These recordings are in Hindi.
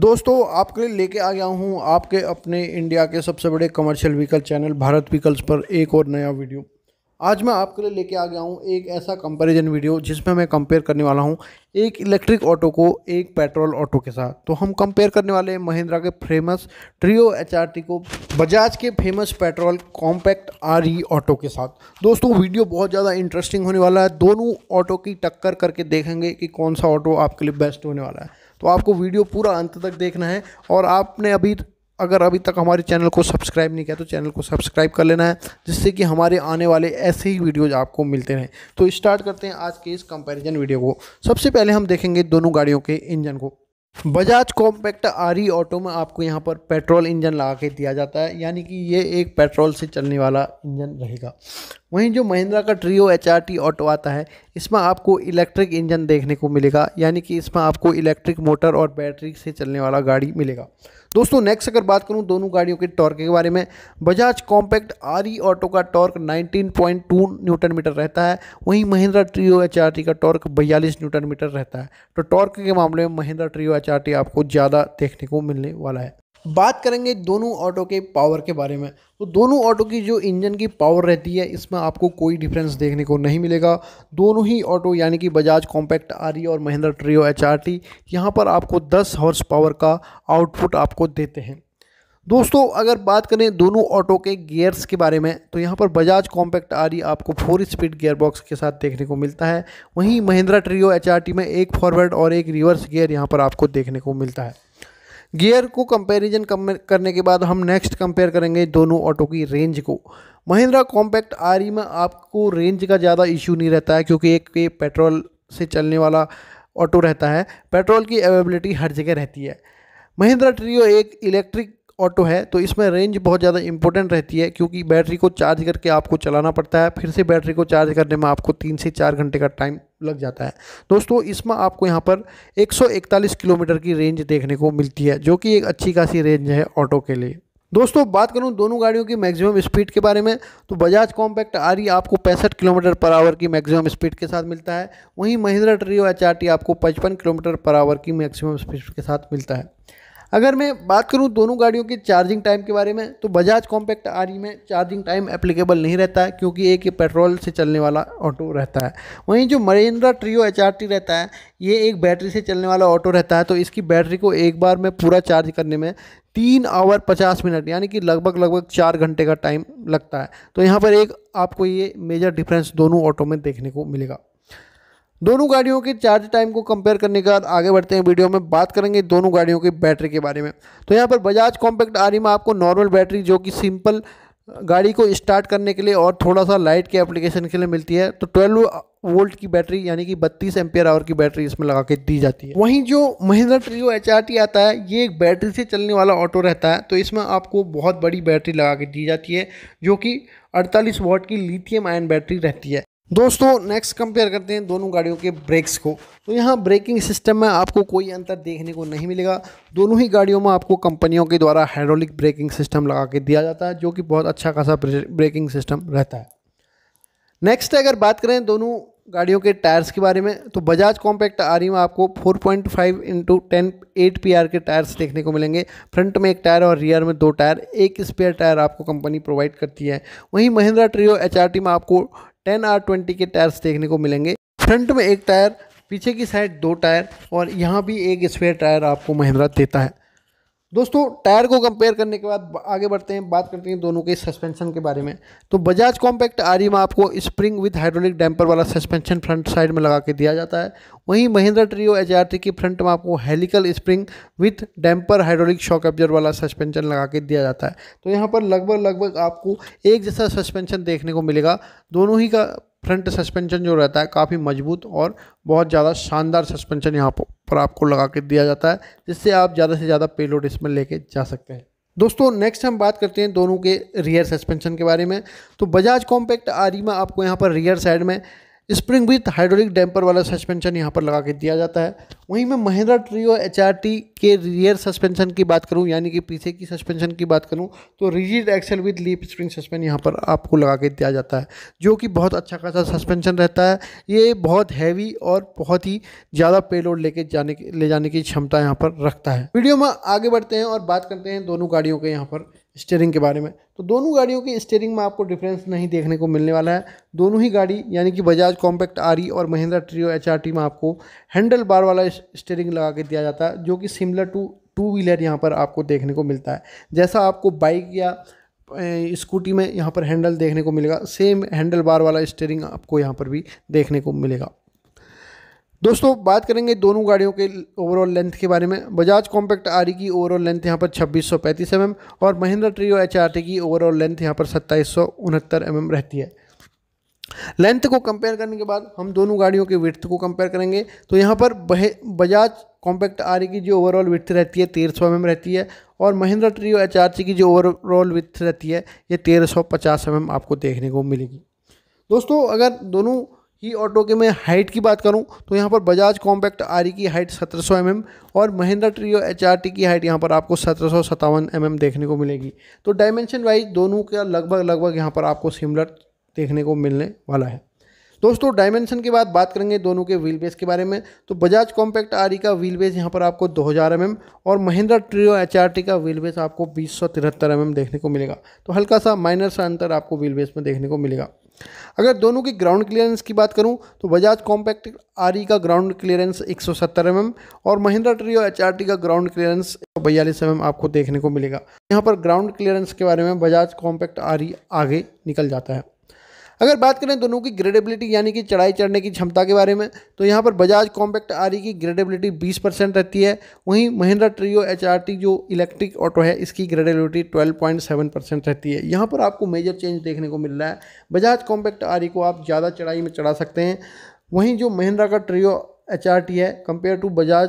दोस्तों आपके लिए लेके आ गया हूँ आपके अपने इंडिया के सबसे बड़े commercial vehicle channel Bharat vehicles पर एक और नया वीडियो आज मैं आपके लिए लेके आ गया हूँ एक ऐसा कंपैरिजन वीडियो जिसमें मैं कंपेयर करने वाला हूँ एक इलेक्ट्रिक ऑटो को एक पेट्रोल ऑटो के साथ तो हम कंपेयर करने वाले हैं महिंद्रा के फेमस ट्रियो एच को बजाज के famous petrol compact R auto के साथ दोस्तों वीडियो बहुत ज़्यादा इंटरेस्टिंग होने वाला है दोनों ऑटो की टक्कर करके देखेंगे कि कौन सा ऑटो आपके लिए बेस्ट होने वाला है तो आपको वीडियो पूरा अंत तक देखना है और आपने अभी अगर अभी तक हमारे चैनल को सब्सक्राइब नहीं किया तो चैनल को सब्सक्राइब कर लेना है जिससे कि हमारे आने वाले ऐसे ही वीडियोज आपको मिलते रहें तो स्टार्ट करते हैं आज के इस कंपैरिजन वीडियो को सबसे पहले हम देखेंगे दोनों गाड़ियों के इंजन को बजाज कॉम्पैक्ट आरी ऑटो में आपको यहाँ पर पेट्रोल इंजन लगा के दिया जाता है यानी कि ये एक पेट्रोल से चलने वाला इंजन रहेगा वहीं जो महिंद्रा का ट्रियो एच ऑटो आता है इसमें आपको इलेक्ट्रिक इंजन देखने को मिलेगा यानी कि इसमें आपको इलेक्ट्रिक मोटर और बैटरी से चलने वाला गाड़ी मिलेगा दोस्तों नेक्स्ट अगर बात करूं दोनों गाड़ियों के टॉर्क के बारे में बजाज कॉम्पैक्ट आर ऑटो का टॉर्क 19.2 न्यूटन मीटर रहता है वहीं महिंद्रा ट्रियो एच का टॉर्क बयालीस न्यूटन मीटर रहता है तो टॉर्क के मामले में महिंद्रा ट्रियो एच आपको ज़्यादा देखने को मिलने वाला है बात करेंगे दोनों ऑटो के पावर के बारे में तो दोनों ऑटो की जो इंजन की पावर रहती है इसमें आपको कोई डिफरेंस देखने को नहीं मिलेगा दोनों ही ऑटो यानी कि बजाज कॉम्पैक्ट आर और Mahindra Treo H R T यहाँ पर आपको 10 हॉर्स पावर का आउटपुट आपको देते हैं दोस्तों अगर बात करें दोनों ऑटो के गियर्स के बारे में तो यहाँ पर बजाज कॉम्पैक्ट आर आपको फोर स्पीड गेयर बॉक्स के साथ देखने को मिलता है वहीं महिंद्रा ट्रियो एच में एक फॉरवर्ड और एक रिवर्स गियर यहाँ पर आपको देखने को मिलता है गियर को कंपैरिजन करने के बाद हम नेक्स्ट कंपेयर करेंगे दोनों ऑटो की रेंज को महिंद्रा कॉम्पैक्ट आरी e में आपको रेंज का ज़्यादा इश्यू नहीं रहता है क्योंकि एक पे पेट्रोल से चलने वाला ऑटो रहता है पेट्रोल की अवेबिलिटी हर जगह रहती है महिंद्रा ट्रियो एक इलेक्ट्रिक ऑटो है तो इसमें रेंज बहुत ज़्यादा इंपॉर्टेंट रहती है क्योंकि बैटरी को चार्ज करके आपको चलाना पड़ता है फिर से बैटरी को चार्ज करने में आपको तीन से चार घंटे का टाइम लग जाता है दोस्तों इसमें आपको यहाँ पर 141 किलोमीटर की रेंज देखने को मिलती है जो कि एक अच्छी खासी रेंज है ऑटो के लिए दोस्तों बात करूं दोनों गाड़ियों की मैक्सिमम स्पीड के बारे में तो बजाज कॉम्पैक्ट आर आपको पैंसठ किलोमीटर पर आवर की मैक्सिमम स्पीड के साथ मिलता है वहीं महिंद्रा ट्रियो एच आपको पचपन किलोमीटर पर आवर की मैक्सिमम स्पीड के साथ मिलता है अगर मैं बात करूँ दोनों गाड़ियों के चार्जिंग टाइम के बारे में तो बजाज कॉम्पैक्ट आर में चार्जिंग टाइम एप्लीकेबल नहीं रहता है क्योंकि एक पेट्रोल से चलने वाला ऑटो रहता है वहीं जो मरेंद्रा ट्रियो एच रहता है ये एक बैटरी से चलने वाला ऑटो रहता है तो इसकी बैटरी को एक बार में पूरा चार्ज करने में तीन आवर पचास मिनट यानी कि लगभग लगभग चार घंटे का टाइम लगता है तो यहाँ पर एक आपको ये मेजर डिफरेंस दोनों ऑटो में देखने को मिलेगा दोनों गाड़ियों के चार्ज टाइम को कंपेयर करने के बाद आगे बढ़ते हैं वीडियो में बात करेंगे दोनों गाड़ियों की बैटरी के बारे में तो यहाँ पर बजाज कॉम्पैक्ट आर में आपको नॉर्मल बैटरी जो कि सिंपल गाड़ी को स्टार्ट करने के लिए और थोड़ा सा लाइट के एप्लीकेशन के लिए मिलती है तो 12 वोल्ट की बैटरी यानी कि 32 एम्पियर आवर की बैटरी इसमें लगा के दी जाती है वहीं जो महिंद्रा ट्रियो एच आता है ये एक बैटरी से चलने वाला ऑटो रहता है तो इसमें आपको बहुत बड़ी बैटरी लगा के दी जाती है जो कि अड़तालीस वोट की लिथियम आयन बैटरी रहती है दोस्तों नेक्स्ट कंपेयर करते हैं दोनों गाड़ियों के ब्रेक्स को तो यहाँ ब्रेकिंग सिस्टम में आपको कोई अंतर देखने को नहीं मिलेगा दोनों ही गाड़ियों में आपको कंपनियों के द्वारा हाइड्रोलिक ब्रेकिंग सिस्टम लगा के दिया जाता है जो कि बहुत अच्छा खासा ब्रेकिंग सिस्टम रहता है नेक्स्ट अगर बात करें दोनों गाड़ियों के टायर्स के बारे में तो बजाज कॉम्पैक्ट रही में आपको 4.5 point five into ten eight P के टायर्स देखने को मिलेंगे फ्रंट में एक टायर और रियर में दो टायर एक स्पेयर टायर आपको कंपनी प्रोवाइड करती है वहीं महिंद्रा ट्रियो एच में आपको टेन आर ट्वेंटी के टायर्स देखने को मिलेंगे फ्रंट में एक टायर पीछे की साइड दो टायर और यहाँ भी एक स्पेयर टायर आपको महिंद्रा देता है दोस्तों टायर को कंपेयर करने के बाद आगे बढ़ते हैं बात करते हैं दोनों के सस्पेंशन के बारे में तो बजाज कॉम्पैक्ट आर में आपको स्प्रिंग विद हाइड्रोलिक डैम्पर वाला सस्पेंशन फ्रंट साइड में लगा के दिया जाता है वहीं महिंद्रा ट्रियो एच की फ्रंट में आपको helical spring with damper hydraulic shock absorber वाला सस्पेंशन लगा के दिया जाता है तो यहाँ पर लगभग लगभग आपको एक जैसा सस्पेंशन देखने को मिलेगा दोनों ही का फ्रंट सस्पेंशन जो रहता है काफ़ी मजबूत और बहुत ज़्यादा शानदार सस्पेंशन यहाँ पर आपको लगा के दिया जाता है जिससे आप ज़्यादा से ज़्यादा पेलोड इसमें लेके जा सकते हैं दोस्तों नेक्स्ट हम बात करते हैं दोनों के रियर सस्पेंशन के बारे में तो बजाज कॉम्पैक्ट e में आपको यहाँ पर रियर साइड में स्प्रिंग विथ हाइड्रोलिक डैम्पर वाला सस्पेंशन यहाँ पर लगा के दिया जाता है वहीं मैं महिंद्रा ट्रियो एच के रियर सस्पेंशन की बात करूँ यानी कि पीछे की सस्पेंशन की बात करूँ तो rigid axle with leaf spring suspension यहाँ पर आपको लगा के दिया जाता है जो कि बहुत अच्छा खासा सस्पेंशन रहता है ये बहुत हैवी और बहुत ही ज़्यादा पेलोड लेके जाने ले जाने की क्षमता यहाँ पर रखता है वीडियो में आगे बढ़ते हैं और बात करते हैं दोनों गाड़ियों के यहाँ पर स्टेयरिंग के बारे में तो दोनों गाड़ियों की स्टेयरिंग में आपको डिफरेंस नहीं देखने को मिलने वाला है दोनों ही गाड़ी यानी कि बजाज कॉम्पैक्ट आरी और महिंद्रा ट्रियो एच में आपको हैंडल बार वाला स्टेयरिंग लगा के दिया जाता है जो कि सिमिलर टू टू व्हीलर यहाँ पर आपको देखने को मिलता है जैसा आपको बाइक या स्कूटी में यहाँ पर हैंडल देखने को मिलेगा सेम हैंडल बार वाला स्टेयरिंग आपको यहाँ पर भी देखने को मिलेगा दोस्तों बात करेंगे दोनों गाड़ियों के ओवरऑल लेंथ के बारे में बजाज कॉम्पैक्ट आर की ओवरऑल लेंथ यहाँ पर छब्बीस सौ पैंतीस एम mm एम और Mahindra Treo H R T की ओवरऑल लेंथ यहाँ पर सत्ताईस सौ उनहत्तर एम mm एम रहती है लेंथ को कंपेयर करने के बाद हम दोनों गाड़ियों के विथ को कंपेयर करेंगे तो यहाँ पर बजाज कॉम्पैक्ट आर की जो ओवरऑल विथ्थ रहती है तेरह सौ एम mm रहती है और महिंद्रा ट्रियो एच की जो ओवरऑल विथ्थ रहती है ये तेरह सौ पचास एम आपको देखने को मिलेगी दोस्तों अगर दोनों ही ऑटो के मैं हाइट की बात करूं तो यहाँ पर बजाज कॉम्पैक्ट आर की हाइट 1700 सौ mm और महिंद्रा ट्रियो एच की हाइट यहाँ पर आपको सत्रह सौ सत्तावन mm देखने को मिलेगी तो डायमेंशन वाइज दोनों का लगभग लगभग यहाँ पर आपको सिमिलर देखने को मिलने वाला है दोस्तों डायमेंशन के बाद बात करेंगे दोनों के व्हील बेस के बारे में तो बजाज कॉम्पैक्ट आर का व्हील बेस यहाँ पर आपको दो हज़ार mm और महिंद्रा ट्रियो एच का व्हील बेस आपको बीस सौ तिहत्तर mm देखने को मिलेगा तो हल्का सा माइनर सा अंतर आपको व्हील बेस में देखने को मिलेगा अगर दोनों की ग्राउंड क्लियरेंस की बात करूं तो बजाज कॉम्पैक्ट आर का ग्राउंड क्लियरेंस 170 mm और महिंद्रा ट्रियो एच का ग्राउंड क्लियरेंस बयालीस एम आपको देखने को मिलेगा यहाँ पर ग्राउंड क्लियरेंस के बारे में बजाज कॉम्पैक्ट आर आगे निकल जाता है अगर बात करें दोनों की ग्रेडेबिलिटी यानी कि चढ़ाई चढ़ने की क्षमता के बारे में तो यहाँ पर बजाज कॉम्पैक्ट आर की ग्रेडेबिलिटी बीस परसेंट रहती है वहीं महिंद्रा ट्रियो एच जो इलेक्ट्रिक ऑटो है इसकी gradeability twelve point seven percent रहती है यहाँ पर आपको मेजर चेंज देखने को मिल रहा है बजाज कॉम्पैक्ट आर को आप ज़्यादा चढ़ाई में चढ़ा सकते हैं वहीं जो महिंद्रा का ट्रियो एच है कंपेयर टू बजाज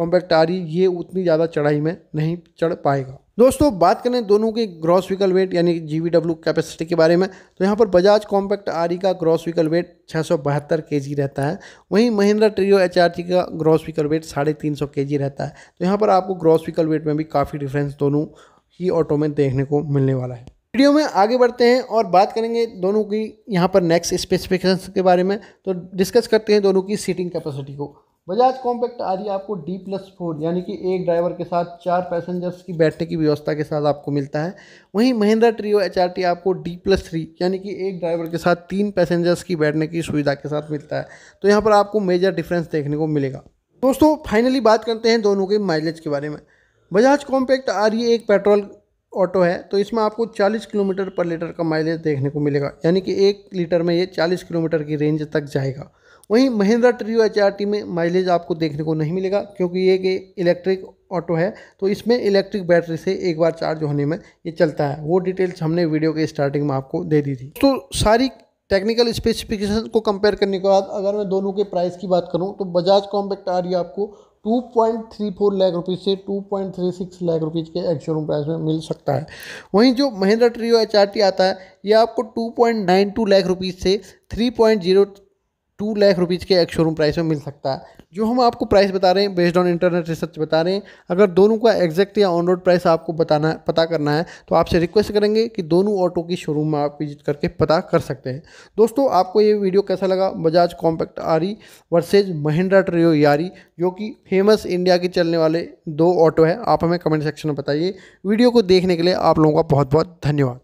कॉम्पैक्ट रही ये उतनी ज़्यादा चढ़ाई में नहीं चढ़ पाएगा दोस्तों बात करें दोनों के ग्रॉस व्हीकल वेट यानी जी कैपेसिटी के बारे में तो यहाँ पर बजाज कॉम्पैक्ट आर का ग्रॉस व्हीकल वेट छः सौ बहत्तर के जी रहता है वहीं महिंद्रा ट्रियो एच का ग्रॉस व्हीकल वेट साढ़े तीन सौ के जी रहता है तो यहाँ पर आपको ग्रॉस व्हीकल वेट में भी काफ़ी डिफरेंस दोनों ही ऑटो में देखने को मिलने वाला है वीडियो में आगे बढ़ते हैं और बात करेंगे दोनों की यहाँ पर नेक्स्ट स्पेसिफिकेशन के बारे में तो डिस्कस करते हैं दोनों की सीटिंग कैपेसिटी को बजाज कॉम्पैक्ट आ रही है आपको डी प्लस फोर यानी कि एक ड्राइवर के साथ चार पैसेंजर्स की बैठने की व्यवस्था के साथ आपको मिलता है वहीं महिंद्रा ट्रियो एच आपको डी प्लस थ्री यानी कि एक ड्राइवर के साथ तीन पैसेंजर्स की बैठने की सुविधा के साथ मिलता है तो यहाँ पर आपको मेजर डिफरेंस देखने को मिलेगा दोस्तों फाइनली बात करते हैं दोनों के माइलेज के बारे में बजाज कॉम्पैक्ट आ रही एक पेट्रोल ऑटो है तो इसमें आपको 40 किलोमीटर पर लीटर का माइलेज देखने को मिलेगा यानी कि एक लीटर में ये 40 किलोमीटर की रेंज तक जाएगा वहीं महिंद्रा ट्रियो एच में माइलेज आपको देखने को नहीं मिलेगा क्योंकि ये कि इलेक्ट्रिक ऑटो है तो इसमें इलेक्ट्रिक बैटरी से एक बार चार्ज होने में ये चलता है वो डिटेल्स हमने वीडियो के स्टार्टिंग में आपको दे दी थी तो सारी टेक्निकल स्पेसिफिकेशन को कंपेयर करने के बाद अगर मैं दोनों के प्राइस की बात करूँ तो बजाज कॉम्पैक्ट आर ये आपको 2.34 लाख रुपीज़ से 2.36 लाख रुपीज़ के एक्शोरूम प्राइस में मिल सकता है वहीं जो महिंद्रा ट्रियो एच आता है ये आपको 2.92 लाख रुपीज़ से 3.0 टू लाख रुपीज़ के एक शोरूम प्राइस में मिल सकता है जो हम आपको प्राइस बता रहे हैं बेस्ड ऑन इंटरनेट रिसर्च बता रहे हैं अगर दोनों का एग्जैक्ट या ऑन रोड प्राइस आपको बताना पता करना है तो आपसे रिक्वेस्ट करेंगे कि दोनों ऑटो की शोरूम में आप विजिट करके पता कर सकते हैं दोस्तों आपको ये वीडियो कैसा लगा Bajaj compact RE versus Mahindra Treo Yaari जो कि फेमस इंडिया के चलने वाले दो ऑटो है आप हमें कमेंट सेक्शन में बताइए वीडियो को देखने के लिए आप लोगों का बहुत बहुत धन्यवाद